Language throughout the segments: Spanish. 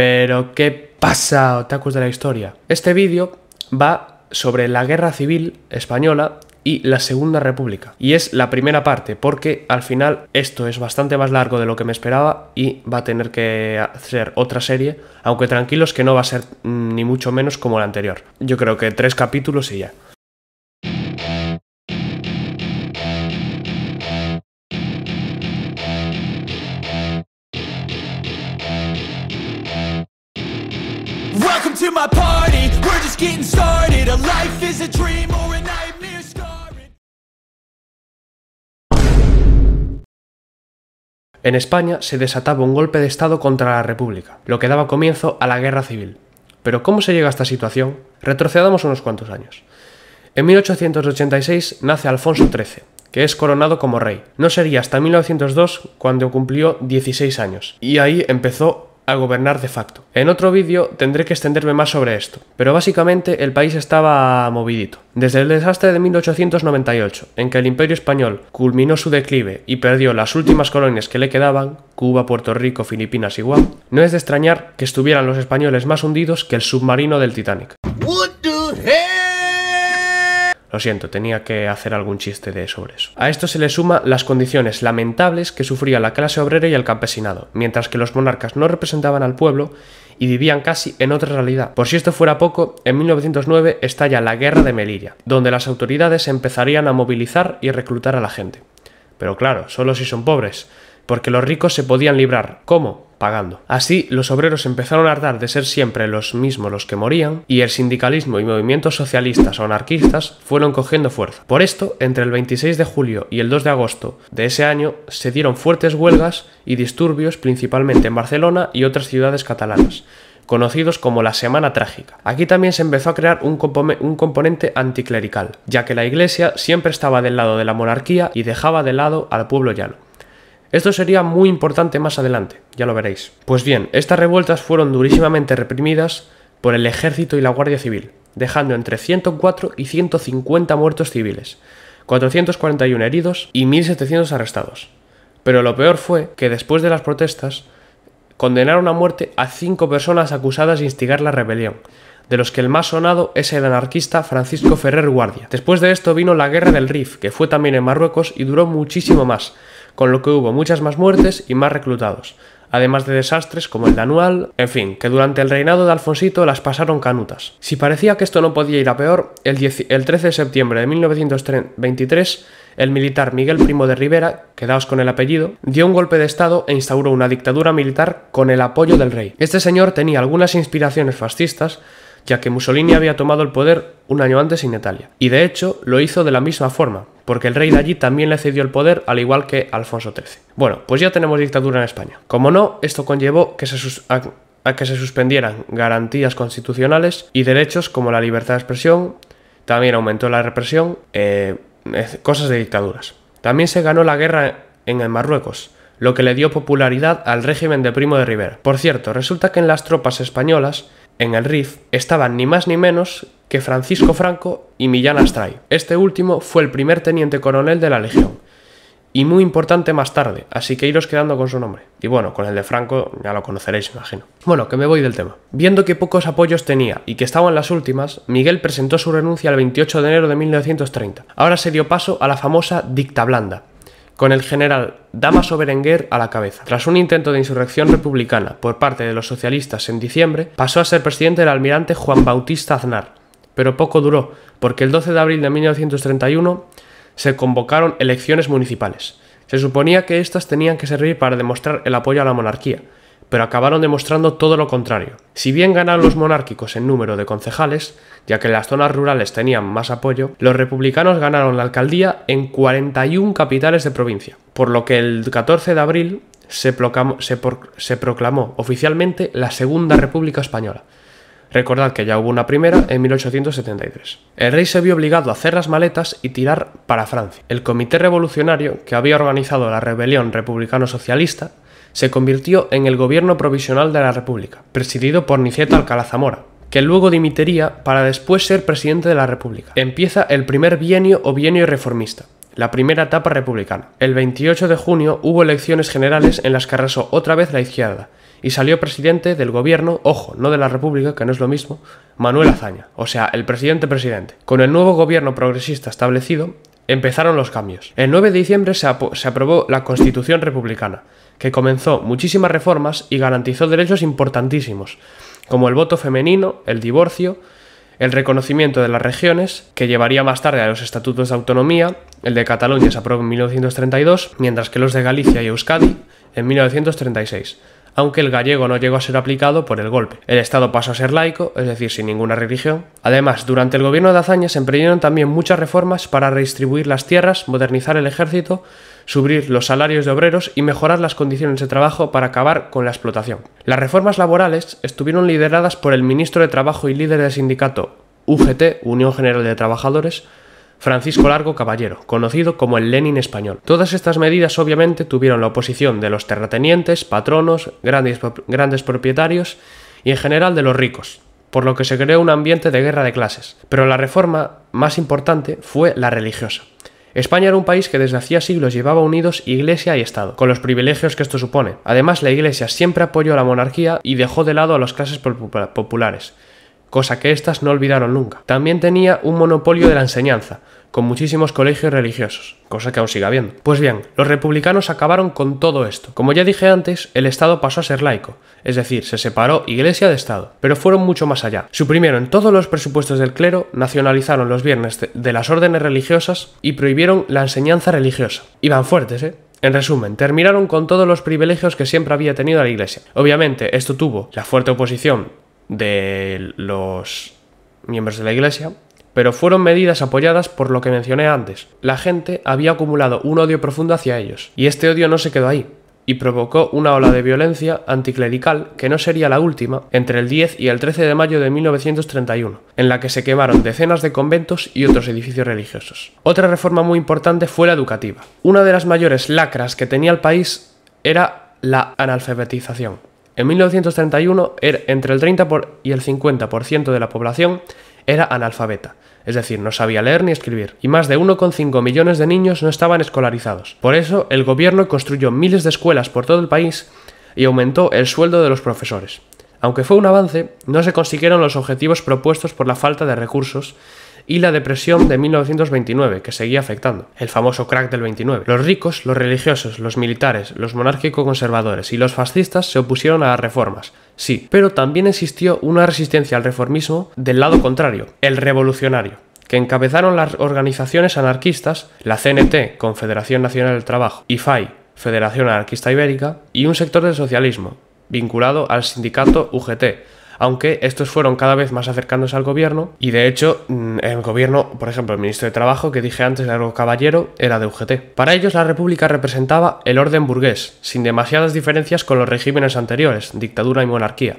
Pero, ¿qué pasa, otakus de la historia? Este vídeo va sobre la guerra civil española y la Segunda República. Y es la primera parte, porque al final esto es bastante más largo de lo que me esperaba y va a tener que hacer otra serie, aunque tranquilos que no va a ser mm, ni mucho menos como la anterior. Yo creo que tres capítulos y ya. En España se desataba un golpe de Estado contra la República, lo que daba comienzo a la Guerra Civil. Pero ¿cómo se llega a esta situación? Retrocedamos unos cuantos años. En 1886 nace Alfonso XIII, que es coronado como rey. No sería hasta 1902 cuando cumplió 16 años, y ahí empezó a gobernar de facto. En otro vídeo tendré que extenderme más sobre esto, pero básicamente el país estaba movidito. Desde el desastre de 1898, en que el imperio español culminó su declive y perdió las últimas colonias que le quedaban, Cuba, Puerto Rico, Filipinas y Guam, no es de extrañar que estuvieran los españoles más hundidos que el submarino del Titanic. Lo siento, tenía que hacer algún chiste de sobre eso. A esto se le suma las condiciones lamentables que sufría la clase obrera y el campesinado, mientras que los monarcas no representaban al pueblo y vivían casi en otra realidad. Por si esto fuera poco, en 1909 estalla la Guerra de Melilla, donde las autoridades empezarían a movilizar y reclutar a la gente. Pero claro, solo si son pobres, porque los ricos se podían librar. ¿Cómo? pagando. Así, los obreros empezaron a hartar de ser siempre los mismos los que morían, y el sindicalismo y movimientos socialistas o anarquistas fueron cogiendo fuerza. Por esto, entre el 26 de julio y el 2 de agosto de ese año, se dieron fuertes huelgas y disturbios principalmente en Barcelona y otras ciudades catalanas conocidos como la Semana Trágica. Aquí también se empezó a crear un, un, componente anticlerical, ya que la Iglesia siempre estaba del lado de la monarquía y dejaba de lado al pueblo llano. Esto sería muy importante más adelante, ya lo veréis. Pues bien, estas revueltas fueron durísimamente reprimidas por el ejército y la Guardia Civil, dejando entre 104 y 150 muertos civiles, 441 heridos y 1.700 arrestados. Pero lo peor fue que después de las protestas, condenaron a muerte a cinco personas acusadas de instigar la rebelión, de los que el más sonado es el anarquista Francisco Ferrer Guardia. Después de esto vino la Guerra del Rif, que fue también en Marruecos y duró muchísimo más, con lo que hubo muchas más muertes y más reclutados, además de desastres como el de Anual, en fin, que durante el reinado de Alfonsito las pasaron canutas. Si parecía que esto no podía ir a peor, el, 13 de septiembre de 1923 el militar Miguel Primo de Rivera, quedaos con el apellido, dio un golpe de Estado e instauró una dictadura militar con el apoyo del rey. Este señor tenía algunas inspiraciones fascistas, ya que Mussolini había tomado el poder un año antes en Italia. Y de hecho lo hizo de la misma forma, porque el rey de allí también le cedió el poder al igual que Alfonso XIII. Bueno, pues ya tenemos dictadura en España. Como no, esto conllevó que se a que se suspendieran garantías constitucionales y derechos como la libertad de expresión, también aumentó la represión, eh, cosas de dictaduras. También se ganó la guerra en Marruecos, lo que le dio popularidad al régimen de Primo de Rivera. Por cierto, resulta que en las tropas españolas en el riff estaban ni más ni menos que Francisco Franco y Millán Astray. Este último fue el primer teniente coronel de la Legión. Y muy importante más tarde, así que iros quedando con su nombre. Y bueno, con el de Franco ya lo conoceréis, imagino. Bueno, que me voy del tema. Viendo que pocos apoyos tenía y que estaban las últimas, Miguel presentó su renuncia el 28 de enero de 1930. Ahora se dio paso a la famosa dictablanda con el general Damaso Berenguer a la cabeza. Tras un intento de insurrección republicana por parte de los socialistas en diciembre, pasó a ser presidente el almirante Juan Bautista Aznar, pero poco duró, porque el 12 de abril de 1931 se convocaron elecciones municipales. Se suponía que éstas tenían que servir para demostrar el apoyo a la monarquía, pero acabaron demostrando todo lo contrario. Si bien ganaron los monárquicos en número de concejales, ya que las zonas rurales tenían más apoyo, los republicanos ganaron la alcaldía en 41 capitales de provincia, por lo que el 14 de abril se, proclamó, se proclamó oficialmente la Segunda República Española. Recordad que ya hubo una primera en 1873. El rey se vio obligado a hacer las maletas y tirar para Francia. El comité revolucionario, que había organizado la rebelión republicano-socialista, se convirtió en el gobierno provisional de la República, presidido por Niceto Alcalá Zamora, que luego dimitiría para después ser presidente de la República. Empieza el primer bienio o bienio reformista, la primera etapa republicana. El 28 de junio hubo elecciones generales en las que arrasó otra vez la izquierda y salió presidente del gobierno, ojo, no de la República, que no es lo mismo, Manuel Azaña, o sea, el presidente-presidente. Con el nuevo gobierno progresista establecido, empezaron los cambios. El 9 de diciembre se aprobó la Constitución Republicana, que comenzó muchísimas reformas y garantizó derechos importantísimos, como el voto femenino, el divorcio, el reconocimiento de las regiones, que llevaría más tarde a los estatutos de autonomía, el de Cataluña se aprobó en 1932, mientras que los de Galicia y Euskadi en 1936 aunque el gallego no llegó a ser aplicado por el golpe. El Estado pasó a ser laico, es decir, sin ninguna religión. Además, durante el gobierno de Azaña se emprendieron también muchas reformas para redistribuir las tierras, modernizar el ejército, subir los salarios de obreros y mejorar las condiciones de trabajo para acabar con la explotación. Las reformas laborales estuvieron lideradas por el ministro de Trabajo y líder del sindicato UGT, Unión General de Trabajadores, Francisco Largo Caballero, conocido como el Lenin español. Todas estas medidas obviamente tuvieron la oposición de los terratenientes, patronos, grandes, grandes, propietarios y en general de los ricos, por lo que se creó un ambiente de guerra de clases. Pero la reforma más importante fue la religiosa. España era un país que desde hacía siglos llevaba unidos Iglesia y Estado, con los privilegios que esto supone. Además, la Iglesia siempre apoyó a la monarquía y dejó de lado a las clases populares, cosa que éstas no olvidaron nunca. También tenía un monopolio de la enseñanza, con muchísimos colegios religiosos, cosa que aún siga habiendo. Pues bien, los republicanos acabaron con todo esto. Como ya dije antes, el Estado pasó a ser laico, es decir, se separó Iglesia de Estado, pero fueron mucho más allá. Suprimieron todos los presupuestos del clero, nacionalizaron los viernes de las órdenes religiosas y prohibieron la enseñanza religiosa. Iban fuertes, ¿eh? En resumen, terminaron con todos los privilegios que siempre había tenido la Iglesia. Obviamente, esto tuvo la fuerte oposición de los miembros de la Iglesia, pero fueron medidas apoyadas por lo que mencioné antes. La gente había acumulado un odio profundo hacia ellos, y este odio no se quedó ahí, y provocó una ola de violencia anticlerical que no sería la última entre el 10 y el 13 de mayo de 1931, en la que se quemaron decenas de conventos y otros edificios religiosos. Otra reforma muy importante fue la educativa. Una de las mayores lacras que tenía el país era la analfabetización. En 1931, er, entre el 30 y el 50% de la población era analfabeta, es decir, no sabía leer ni escribir, y más de 1,5 millones de niños no estaban escolarizados. Por eso, el gobierno construyó miles de escuelas por todo el país y aumentó el sueldo de los profesores. Aunque fue un avance, no se consiguieron los objetivos propuestos por la falta de recursos y la depresión de 1929, que seguía afectando, el famoso crack del 29. Los ricos, los religiosos, los militares, los monárquico-conservadores y los fascistas se opusieron a las reformas, sí, pero también existió una resistencia al reformismo del lado contrario, el revolucionario que encabezaron las organizaciones anarquistas, la CNT, Confederación Nacional del Trabajo, y FAI, Federación Anarquista Ibérica, y un sector del socialismo, vinculado al sindicato UGT, aunque estos fueron cada vez más acercándose al gobierno y de hecho mm, el gobierno, por ejemplo, el ministro de Trabajo que dije antes, algo Caballero, era de UGT. Para ellos la República representaba el orden burgués, sin demasiadas diferencias con los regímenes anteriores, dictadura y monarquía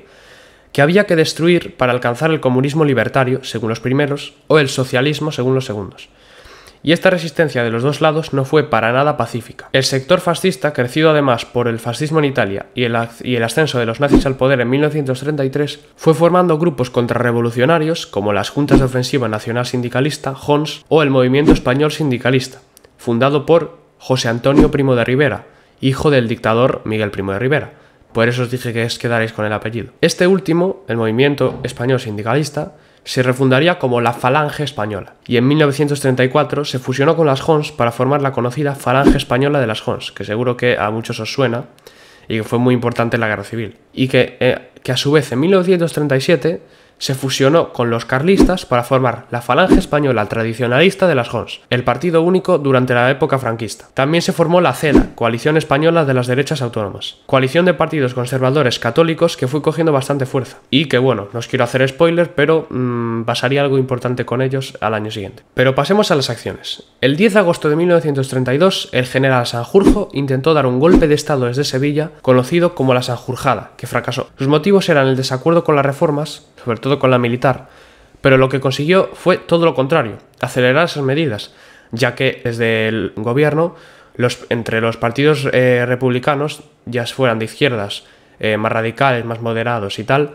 que había que destruir para alcanzar el comunismo libertario, según los primeros, o el socialismo, según los segundos y esta resistencia de los dos lados no fue para nada pacífica. El sector fascista, crecido además por el fascismo en Italia y el, ascenso de los nazis al poder en 1933, fue formando grupos contrarrevolucionarios como las Juntas de Ofensiva Nacional Sindicalista, JONS, o el Movimiento Español Sindicalista, fundado por José Antonio Primo de Rivera, hijo del dictador Miguel Primo de Rivera. Por eso os dije que os quedaréis con el apellido. Este último, el Movimiento Español Sindicalista, se refundaría como la Falange Española y en 1934 se fusionó con las Hons para formar la conocida Falange Española de las Hons, que seguro que a muchos os suena y que fue muy importante en la Guerra Civil. Y que, eh, que a su vez en 1937 se fusionó con los carlistas para formar la falange española tradicionalista de las Jons, el partido único durante la época franquista. También se formó la CENA, Coalición Española de las Derechas Autónomas, coalición de partidos conservadores católicos que fue cogiendo bastante fuerza. Y que bueno, no os quiero hacer spoiler, pero mm, pasaría algo importante con ellos al año siguiente. Pero pasemos a las acciones. El 10 de agosto de 1932, el general Sanjurjo intentó dar un golpe de Estado desde Sevilla, conocido como la Sanjurjada, que fracasó. Sus motivos eran el desacuerdo con las reformas, sobre todo con la militar. Pero lo que consiguió fue todo lo contrario, acelerar esas medidas, ya que desde el gobierno, los, entre los partidos eh, republicanos, ya fueran de izquierdas, eh, más radicales, más moderados y tal,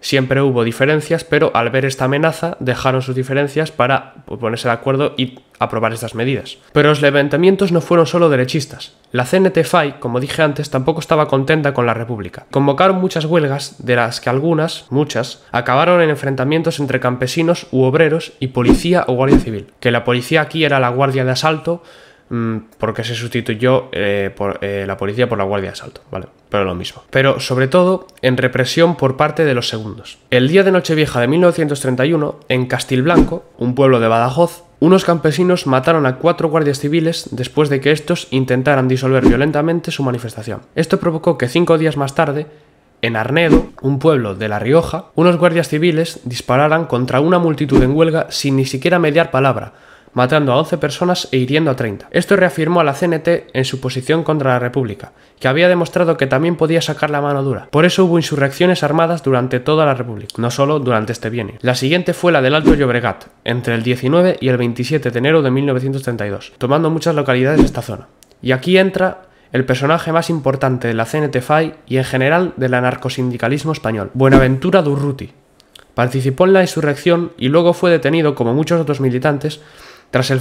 Siempre hubo diferencias, pero al ver esta amenaza dejaron sus diferencias para ponerse de acuerdo y aprobar estas medidas. Pero los levantamientos no fueron solo derechistas. La CNT-FAI, como dije antes, tampoco estaba contenta con la República. Convocaron muchas huelgas, de las que algunas, muchas, acabaron en enfrentamientos entre campesinos u obreros y policía o guardia civil. Que la policía aquí era la guardia de asalto, Mm, porque se sustituyó eh, por, eh, la policía por la guardia de asalto, ¿vale? Pero lo mismo. Pero sobre todo en represión por parte de los segundos. El día de Nochevieja de 1931, en Castilblanco, un pueblo de Badajoz, unos campesinos mataron a cuatro guardias civiles después de que estos intentaran disolver violentamente su manifestación. Esto provocó que cinco días más tarde, en Arnedo, un pueblo de La Rioja, unos guardias civiles dispararan contra una multitud en huelga sin ni siquiera mediar palabra, matando a 11 personas e hiriendo a 30. Esto reafirmó a la CNT en su posición contra la República, que había demostrado que también podía sacar la mano dura. Por eso hubo insurrecciones armadas durante toda la República, no solo durante este bienio. La siguiente fue la del Alto Llobregat, entre el 19 y el 27 de enero de 1932, tomando muchas localidades de esta zona. Y aquí entra el personaje más importante de la CNT-FAI y en general del anarcosindicalismo español, Buenaventura Durruti. Participó en la insurrección y luego fue detenido, como muchos otros militantes, tras el,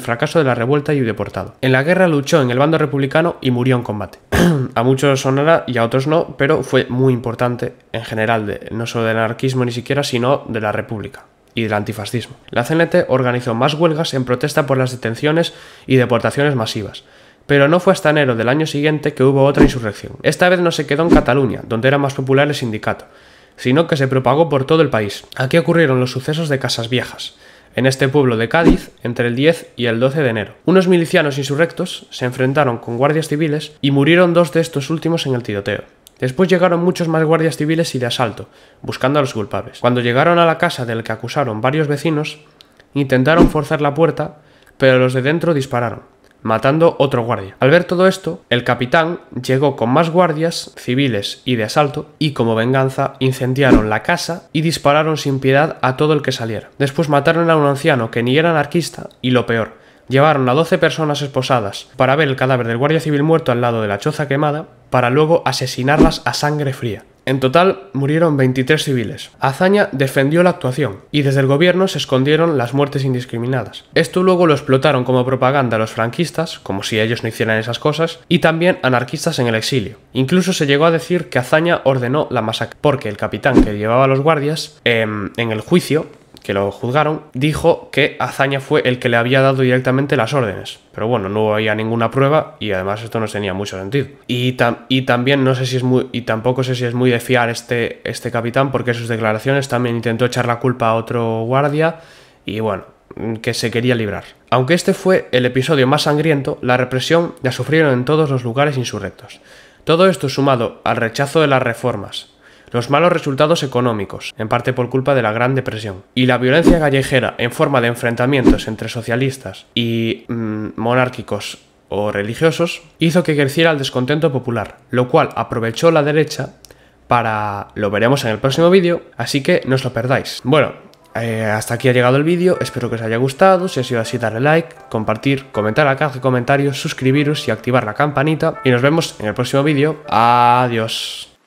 fracaso de la revuelta y deportado. En la guerra luchó en el bando republicano y murió en combate. a muchos sonará y a otros no, pero fue muy importante en general, no solo del anarquismo ni siquiera, sino de la república y del antifascismo. La CNT organizó más huelgas en protesta por las detenciones y deportaciones masivas. Pero no fue hasta enero del año siguiente que hubo otra insurrección. Esta vez no se quedó en Cataluña, donde era más popular el sindicato, sino que se propagó por todo el país. Aquí ocurrieron los sucesos de Casas Viejas, en este pueblo de Cádiz entre el 10 y el 12 de enero. Unos milicianos insurrectos se enfrentaron con guardias civiles y murieron dos de estos últimos en el tiroteo. Después llegaron muchos más guardias civiles y de asalto, buscando a los culpables. Cuando llegaron a la casa del que acusaron varios vecinos, intentaron forzar la puerta, pero los de dentro dispararon matando otro guardia. Al ver todo esto, el capitán llegó con más guardias civiles y de asalto y como venganza incendiaron la casa y dispararon sin piedad a todo el que saliera. Después mataron a un anciano que ni era anarquista y lo peor, llevaron a 12 personas esposadas para ver el cadáver del guardia civil muerto al lado de la choza quemada para luego asesinarlas a sangre fría. En total murieron 23 civiles. Azaña defendió la actuación y desde el gobierno se escondieron las muertes indiscriminadas. Esto luego lo explotaron como propaganda a los franquistas, como si ellos no hicieran esas cosas, y también anarquistas en el exilio. Incluso se llegó a decir que Azaña ordenó la masacre, porque el capitán que llevaba a los guardias em, en el juicio que lo juzgaron, dijo que Azaña fue el que le había dado directamente las órdenes. Pero bueno, no había ninguna prueba y además esto no tenía mucho sentido. Y, y también no sé si es muy, y tampoco sé si es muy de fiar este, este capitán porque sus declaraciones también intentó echar la culpa a otro guardia y bueno, mm, que se quería librar. Aunque este fue el episodio más sangriento, la represión la sufrieron en todos los lugares insurrectos. Todo esto sumado al rechazo de las reformas, los malos resultados económicos, en parte por culpa de la Gran Depresión, y la violencia callejera en forma de enfrentamientos entre socialistas y mm, monárquicos o religiosos, hizo que creciera el descontento popular, lo cual aprovechó la derecha para... lo veremos en el próximo vídeo, así que no os lo perdáis. Bueno, eh, hasta aquí ha llegado el vídeo, espero que os haya gustado, si ha sido así darle like, compartir, comentar acá en comentarios, suscribiros y activar la campanita, y nos vemos en el próximo vídeo, adiós.